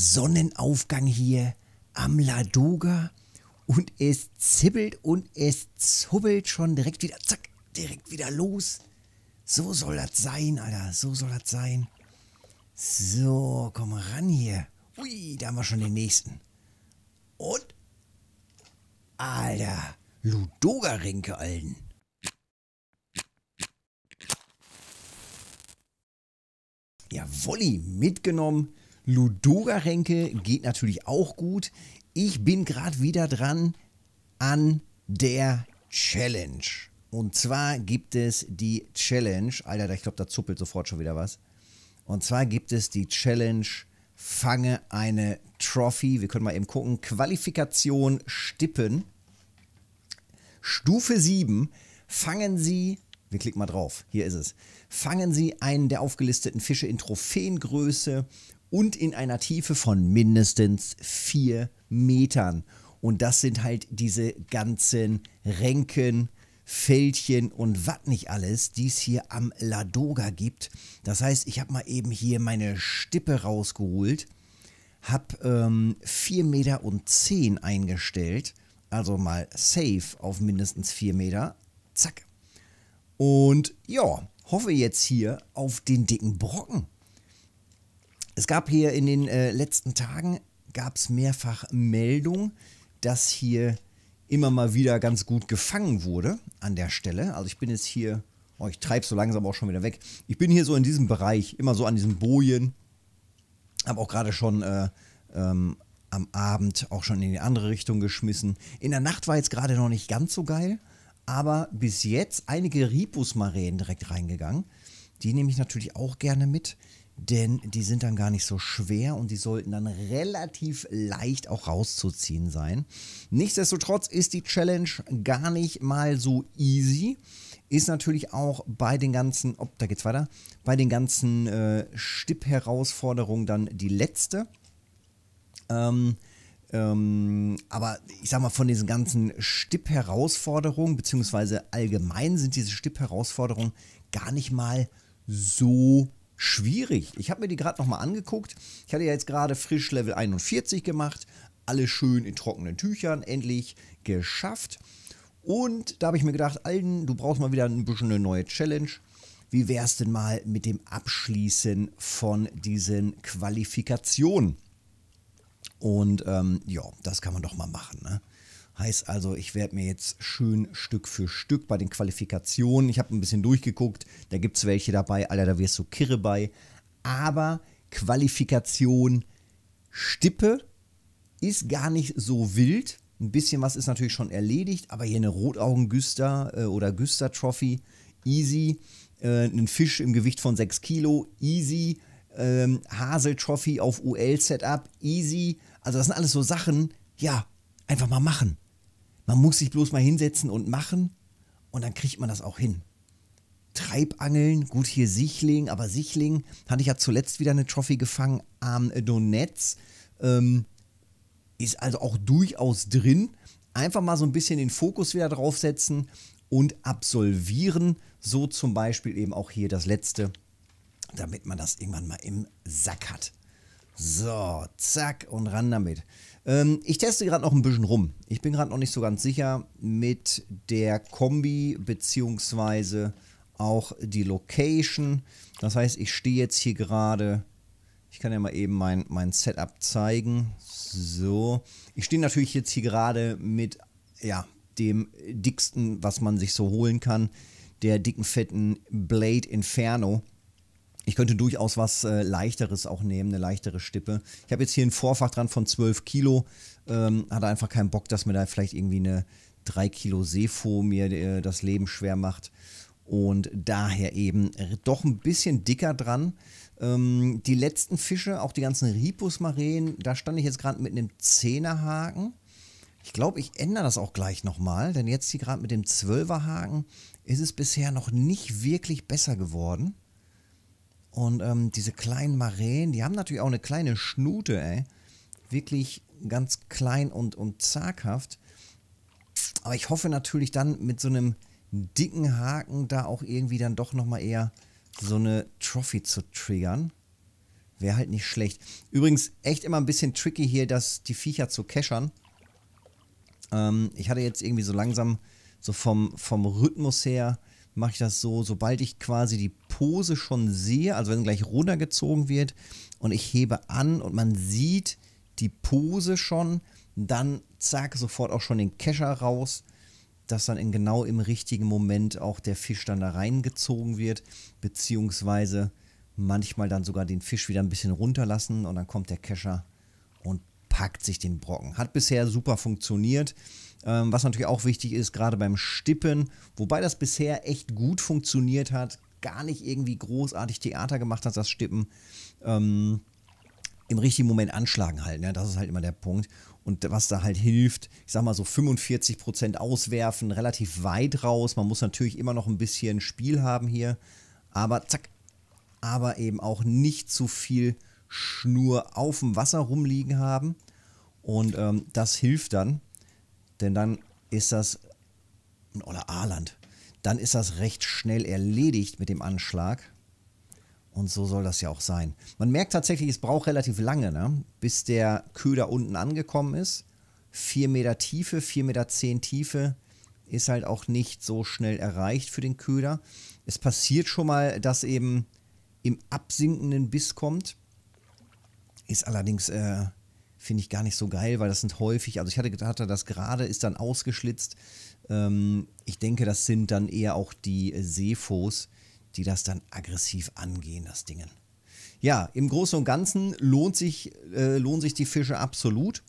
Sonnenaufgang hier am Ladoga und es zibbelt und es zubbelt schon direkt wieder, zack, direkt wieder los. So soll das sein, Alter, so soll das sein. So, komm ran hier. Ui, da haben wir schon den nächsten. Und? Alter, Ludoga-Rinke, Alten. Ja, Wolli mitgenommen. Ludogarenke geht natürlich auch gut. Ich bin gerade wieder dran an der Challenge. Und zwar gibt es die Challenge. Alter, ich glaube, da zuppelt sofort schon wieder was. Und zwar gibt es die Challenge Fange eine Trophy. Wir können mal eben gucken. Qualifikation Stippen. Stufe 7. Fangen Sie. Wir klicken mal drauf. Hier ist es. Fangen Sie einen der aufgelisteten Fische in Trophäengröße und in einer Tiefe von mindestens vier Metern. Und das sind halt diese ganzen Ränken, Fältchen und was nicht alles, die es hier am Ladoga gibt. Das heißt, ich habe mal eben hier meine Stippe rausgeholt, habe ähm, 4,10 Meter und 10 eingestellt, also mal safe auf mindestens 4 Meter. Zack. Und ja, hoffe jetzt hier auf den dicken Brocken. Es gab hier in den äh, letzten Tagen gab es mehrfach Meldungen, dass hier immer mal wieder ganz gut gefangen wurde an der Stelle. Also ich bin jetzt hier, oh, ich treibe so langsam auch schon wieder weg. Ich bin hier so in diesem Bereich, immer so an diesen Bojen. Habe auch gerade schon äh, ähm, am Abend auch schon in die andere Richtung geschmissen. In der Nacht war jetzt gerade noch nicht ganz so geil, aber bis jetzt einige Ripus-Maränen direkt reingegangen. Die nehme ich natürlich auch gerne mit denn die sind dann gar nicht so schwer und die sollten dann relativ leicht auch rauszuziehen sein. Nichtsdestotrotz ist die Challenge gar nicht mal so easy. Ist natürlich auch bei den ganzen, ob oh, da geht's weiter, bei den ganzen äh, Stipp-Herausforderungen dann die letzte. Ähm, ähm, aber ich sag mal, von diesen ganzen Stipp-Herausforderungen, beziehungsweise allgemein sind diese Stipp-Herausforderungen gar nicht mal so schwierig. Ich habe mir die gerade nochmal angeguckt. Ich hatte ja jetzt gerade frisch Level 41 gemacht. Alle schön in trockenen Tüchern, endlich geschafft. Und da habe ich mir gedacht, Alden, du brauchst mal wieder ein bisschen eine neue Challenge. Wie wäre es denn mal mit dem Abschließen von diesen Qualifikationen? Und ähm, ja, das kann man doch mal machen. Ne? Heißt also, ich werde mir jetzt schön Stück für Stück bei den Qualifikationen, ich habe ein bisschen durchgeguckt, da gibt es welche dabei, Alter, da wirst du kirre bei. Aber Qualifikation Stippe ist gar nicht so wild. Ein bisschen was ist natürlich schon erledigt, aber hier eine Rotaugen-Güster äh, oder Güster-Trophy, easy. Äh, ein Fisch im Gewicht von 6 Kilo, easy. Ähm, Hasel-Trophy auf UL-Setup, easy. Also das sind alles so Sachen, ja, einfach mal machen. Man muss sich bloß mal hinsetzen und machen und dann kriegt man das auch hin. Treibangeln, gut hier Sichling, aber Sichling hatte ich ja zuletzt wieder eine Trophy gefangen am Donetz. Ähm, ist also auch durchaus drin. Einfach mal so ein bisschen den Fokus wieder draufsetzen und absolvieren. So zum Beispiel eben auch hier das letzte, damit man das irgendwann mal im Sack hat. So, zack und ran damit. Ähm, ich teste gerade noch ein bisschen rum. Ich bin gerade noch nicht so ganz sicher mit der Kombi beziehungsweise auch die Location. Das heißt, ich stehe jetzt hier gerade. Ich kann ja mal eben mein, mein Setup zeigen. So. Ich stehe natürlich jetzt hier gerade mit ja, dem dicksten, was man sich so holen kann. Der dicken, fetten Blade Inferno. Ich könnte durchaus was äh, Leichteres auch nehmen, eine leichtere Stippe. Ich habe jetzt hier ein Vorfach dran von 12 Kilo. Ähm, hatte einfach keinen Bock, dass mir da vielleicht irgendwie eine 3 Kilo Sefo mir äh, das Leben schwer macht. Und daher eben äh, doch ein bisschen dicker dran. Ähm, die letzten Fische, auch die ganzen ripus da stand ich jetzt gerade mit einem Zehnerhaken. Ich glaube, ich ändere das auch gleich nochmal, denn jetzt hier gerade mit dem 12er Haken ist es bisher noch nicht wirklich besser geworden. Und ähm, diese kleinen Maränen, die haben natürlich auch eine kleine Schnute, ey. Wirklich ganz klein und, und zaghaft. Aber ich hoffe natürlich dann mit so einem dicken Haken da auch irgendwie dann doch nochmal eher so eine Trophy zu triggern. Wäre halt nicht schlecht. Übrigens, echt immer ein bisschen tricky hier, dass die Viecher zu keschern. Ähm, ich hatte jetzt irgendwie so langsam, so vom, vom Rhythmus her, mache ich das so, sobald ich quasi die Pose schon sehe, also wenn gleich runtergezogen wird und ich hebe an und man sieht die Pose schon, dann zack, sofort auch schon den Kescher raus, dass dann in genau im richtigen Moment auch der Fisch dann da reingezogen wird, beziehungsweise manchmal dann sogar den Fisch wieder ein bisschen runterlassen und dann kommt der Kescher und packt sich den Brocken. Hat bisher super funktioniert. Ähm, was natürlich auch wichtig ist, gerade beim Stippen, wobei das bisher echt gut funktioniert hat, gar nicht irgendwie großartig Theater gemacht hat, das Stippen, ähm, im richtigen Moment anschlagen halt. Ne? Das ist halt immer der Punkt. Und was da halt hilft, ich sag mal so 45% Prozent auswerfen, relativ weit raus. Man muss natürlich immer noch ein bisschen Spiel haben hier. Aber zack. Aber eben auch nicht zu viel Schnur auf dem Wasser rumliegen haben. Und ähm, das hilft dann. Denn dann ist das ein Oller Aaland dann ist das recht schnell erledigt mit dem Anschlag. Und so soll das ja auch sein. Man merkt tatsächlich, es braucht relativ lange, ne? bis der Köder unten angekommen ist. 4 Meter Tiefe, 4 Meter 10 Tiefe ist halt auch nicht so schnell erreicht für den Köder. Es passiert schon mal, dass eben im absinkenden Biss kommt. Ist allerdings äh, finde ich gar nicht so geil, weil das sind häufig, also ich hatte gedacht, das gerade ist dann ausgeschlitzt. Ähm, ich denke, das sind dann eher auch die äh, Seefos, die das dann aggressiv angehen, das Dingen. Ja, im Großen und Ganzen lohnt sich, äh, lohnen sich die Fische absolut.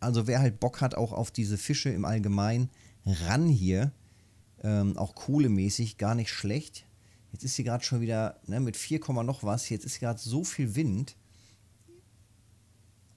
Also wer halt Bock hat auch auf diese Fische im Allgemeinen, ran hier. Ähm, auch kohlemäßig gar nicht schlecht. Jetzt ist sie gerade schon wieder ne, mit 4, noch was. Jetzt ist gerade so viel Wind.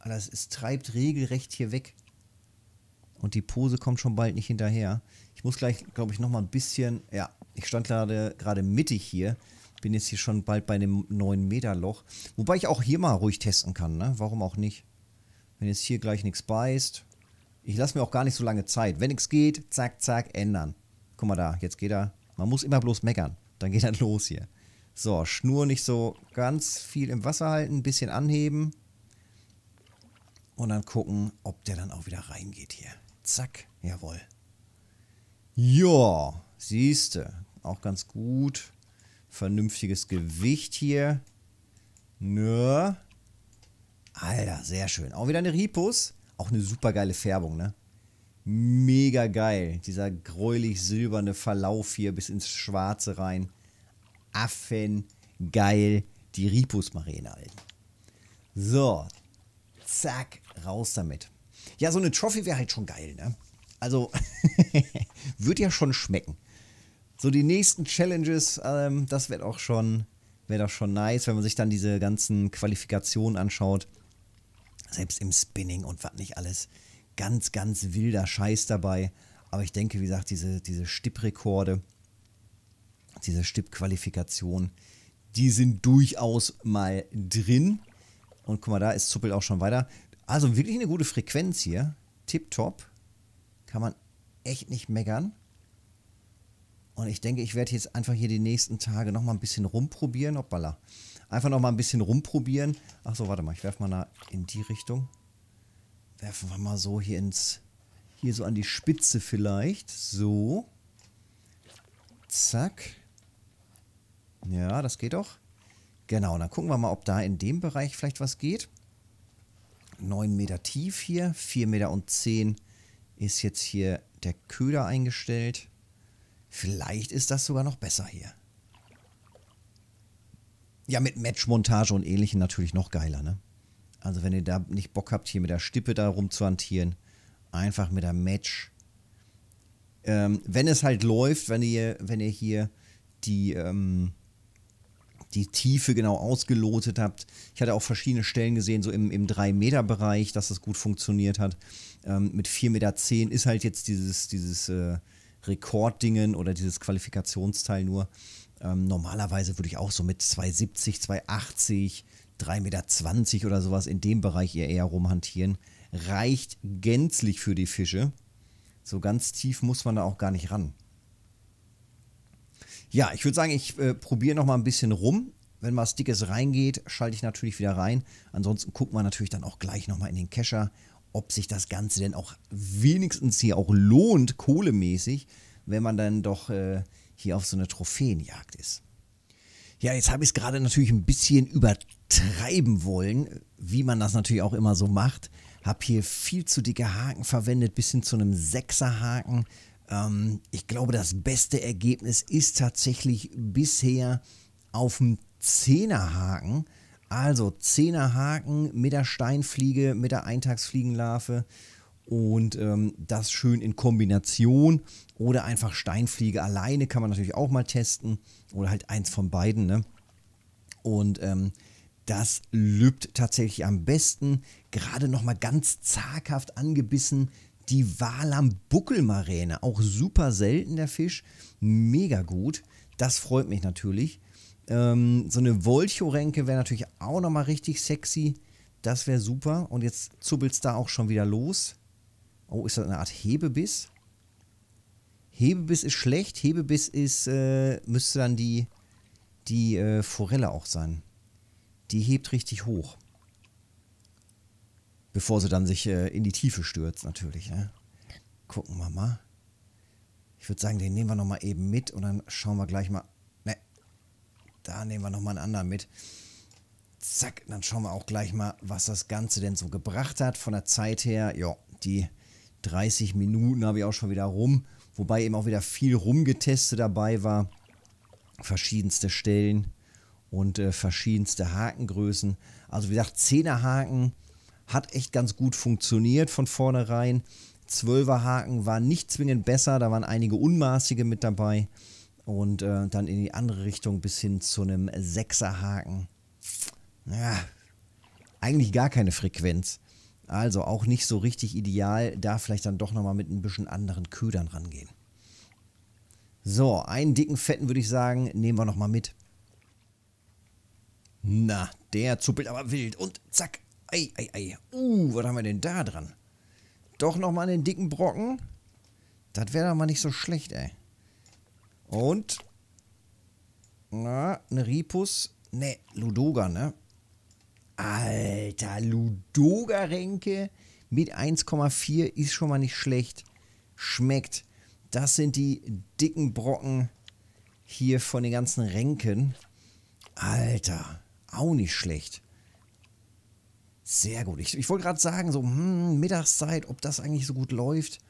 Alter, es, es treibt regelrecht hier weg. Und die Pose kommt schon bald nicht hinterher. Ich muss gleich, glaube ich, nochmal ein bisschen... Ja, ich stand gerade, gerade mittig hier. Bin jetzt hier schon bald bei einem 9 Meter Loch. Wobei ich auch hier mal ruhig testen kann, ne? Warum auch nicht? Wenn jetzt hier gleich nichts beißt. Ich lasse mir auch gar nicht so lange Zeit. Wenn nichts geht, zack, zack, ändern. Guck mal da, jetzt geht er. Man muss immer bloß meckern. Dann geht er los hier. So, Schnur nicht so ganz viel im Wasser halten, ein bisschen anheben und dann gucken, ob der dann auch wieder reingeht hier. Zack, jawohl. Ja, du, auch ganz gut. Vernünftiges Gewicht hier. Nö. Alter, sehr schön. Auch wieder eine Ripus. Auch eine super geile Färbung, ne? Mega geil. Dieser gräulich-silberne Verlauf hier bis ins Schwarze rein. Affen. Geil. Die Ripus-Marine, Alter. So. Zack raus damit. Ja, so eine Trophy wäre halt schon geil, ne? Also, wird ja schon schmecken. So die nächsten Challenges, ähm, das wird auch schon, wäre doch schon nice, wenn man sich dann diese ganzen Qualifikationen anschaut. Selbst im Spinning und was nicht alles. Ganz, ganz wilder Scheiß dabei. Aber ich denke, wie gesagt, diese, diese Stipprekorde, diese Stippqualifikation, die sind durchaus mal drin. Und guck mal, da ist Zuppel auch schon weiter. Also wirklich eine gute Frequenz hier. Tipptopp. Kann man echt nicht meckern. Und ich denke, ich werde jetzt einfach hier die nächsten Tage nochmal ein bisschen rumprobieren. Hoppala. Einfach nochmal ein bisschen rumprobieren. Achso, warte mal. Ich werfe mal da in die Richtung. Werfen wir mal so hier ins... Hier so an die Spitze vielleicht. So. Zack. Ja, das geht doch. Genau, dann gucken wir mal, ob da in dem Bereich vielleicht was geht. 9 Meter tief hier. 4 Meter und 10 ist jetzt hier der Köder eingestellt. Vielleicht ist das sogar noch besser hier. Ja, mit Matchmontage und ähnlichem natürlich noch geiler, ne? Also wenn ihr da nicht Bock habt, hier mit der Stippe da rumzuhantieren, einfach mit der Match. Ähm, wenn es halt läuft, wenn ihr, wenn ihr hier die, ähm, die Tiefe genau ausgelotet habt. Ich hatte auch verschiedene Stellen gesehen, so im, 3-Meter-Bereich, dass das gut funktioniert hat. Ähm, mit 4,10 Meter ist halt jetzt dieses, dieses äh, Rekorddingen oder dieses Qualifikationsteil nur. Ähm, normalerweise würde ich auch so mit 2,70, 2,80, 3,20 Meter oder sowas in dem Bereich eher rumhantieren. Reicht gänzlich für die Fische. So ganz tief muss man da auch gar nicht ran. Ja, ich würde sagen, ich äh, probiere noch mal ein bisschen rum. Wenn was Dickes reingeht, schalte ich natürlich wieder rein. Ansonsten gucken wir natürlich dann auch gleich nochmal in den Kescher, ob sich das Ganze denn auch wenigstens hier auch lohnt, kohlemäßig, wenn man dann doch äh, hier auf so eine Trophäenjagd ist. Ja, jetzt habe ich es gerade natürlich ein bisschen übertreiben wollen, wie man das natürlich auch immer so macht. Habe hier viel zu dicke Haken verwendet, bis hin zu einem Sechserhaken. Ähm, ich glaube, das beste Ergebnis ist tatsächlich bisher auf dem Zehnerhaken. Also Zehnerhaken mit der Steinfliege, mit der Eintagsfliegenlarve und ähm, das schön in Kombination oder einfach Steinfliege alleine kann man natürlich auch mal testen oder halt eins von beiden. Ne? Und ähm, das lübt tatsächlich am besten. Gerade nochmal ganz zaghaft angebissen die Wal Buckelmaräne, auch super selten der Fisch, mega gut. Das freut mich natürlich. Ähm, so eine Wolchorenke wäre natürlich auch nochmal richtig sexy. Das wäre super. Und jetzt zuppelt es da auch schon wieder los. Oh, ist das eine Art Hebebiss? Hebebiss ist schlecht. Hebebiss ist, äh, müsste dann die, die äh, Forelle auch sein. Die hebt richtig hoch bevor sie dann sich äh, in die Tiefe stürzt, natürlich. Ne? Gucken wir mal. Ich würde sagen, den nehmen wir nochmal eben mit und dann schauen wir gleich mal. Ne, da nehmen wir nochmal einen anderen mit. Zack, dann schauen wir auch gleich mal, was das Ganze denn so gebracht hat. Von der Zeit her, ja, die 30 Minuten habe ich auch schon wieder rum. Wobei eben auch wieder viel rumgetestet dabei war. Verschiedenste Stellen und äh, verschiedenste Hakengrößen. Also wie gesagt, 10er Haken hat echt ganz gut funktioniert von vornherein. Zwölferhaken war nicht zwingend besser, da waren einige Unmaßige mit dabei. Und äh, dann in die andere Richtung bis hin zu einem Sechserhaken. Ja, eigentlich gar keine Frequenz. Also auch nicht so richtig ideal. Da vielleicht dann doch nochmal mit ein bisschen anderen Ködern rangehen. So, einen dicken Fetten würde ich sagen, nehmen wir nochmal mit. Na, der zuppelt aber wild und zack, Ei, ei, ei. Uh, was haben wir denn da dran? Doch nochmal einen dicken Brocken? Das wäre doch mal nicht so schlecht, ey. Und? Na, eine Ripus. Ne, Ludoga, ne? Alter, Ludoga-Ränke mit 1,4 ist schon mal nicht schlecht. Schmeckt. Das sind die dicken Brocken hier von den ganzen Ränken. Alter, auch nicht schlecht. Sehr gut. Ich, ich wollte gerade sagen, so hm, Mittagszeit, ob das eigentlich so gut läuft,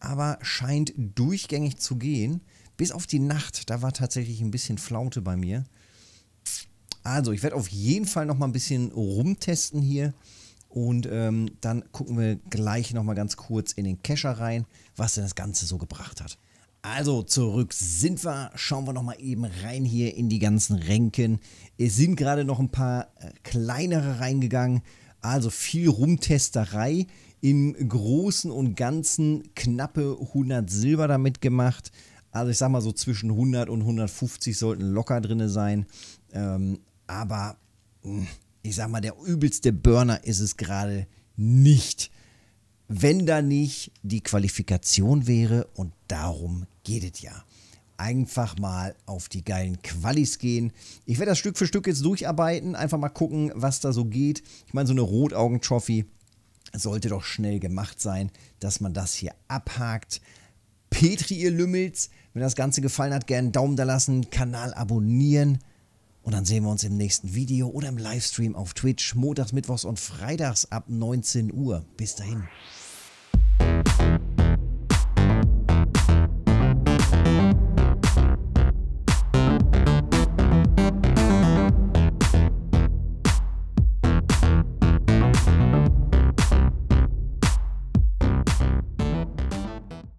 aber scheint durchgängig zu gehen. Bis auf die Nacht, da war tatsächlich ein bisschen Flaute bei mir. Also, ich werde auf jeden Fall noch mal ein bisschen rumtesten hier. Und ähm, dann gucken wir gleich nochmal ganz kurz in den Kescher rein, was denn das Ganze so gebracht hat. Also zurück sind wir, schauen wir nochmal eben rein hier in die ganzen Ränken. Es sind gerade noch ein paar äh, kleinere reingegangen, also viel Rumtesterei. Im Großen und Ganzen knappe 100 Silber damit gemacht. Also ich sag mal so zwischen 100 und 150 sollten locker drin sein. Ähm, aber hm, ich sag mal, der übelste Burner ist es gerade nicht. Wenn da nicht die Qualifikation wäre und darum geht es ja einfach mal auf die geilen Qualis gehen. Ich werde das Stück für Stück jetzt durcharbeiten, einfach mal gucken, was da so geht. Ich meine, so eine Rotaugen-Trophy sollte doch schnell gemacht sein, dass man das hier abhakt. Petri, ihr Lümmels, wenn das Ganze gefallen hat, gerne einen Daumen da lassen, Kanal abonnieren. Und dann sehen wir uns im nächsten Video oder im Livestream auf Twitch, montags, mittwochs und freitags ab 19 Uhr. Bis dahin.